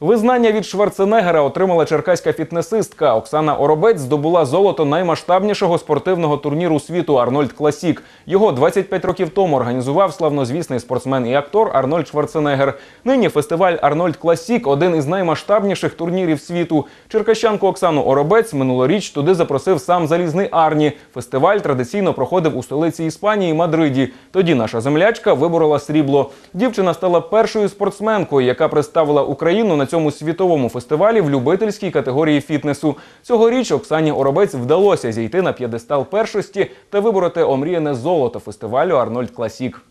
Визнання від Шварценеггера отримала черкаська фітнесистка. Оксана Оробець здобула золото наймасштабнішого спортивного турніру світу Арнольд Класік. Його 25 років тому організував славнозвісний спортсмен і актор Арнольд Шварценеггер. Нині фестиваль Арнольд Класік один із наймасштабніших турнірів світу. Черкащанку Оксану Оробець минулоріч туди запросив сам залізний Арні. Фестиваль традиційно проходив у столиці Іспанії Мадриді. Тоді наша землячка виборола срібло. Дівчина стала першою спортсменкою, яка представила Україну на цьому світовому фестивалі в любительській категорії фітнесу. Цьогоріч Оксані Оробець вдалося зійти на п'єдестал першості та вибороти омріяне золото фестивалю Арнольд Класік.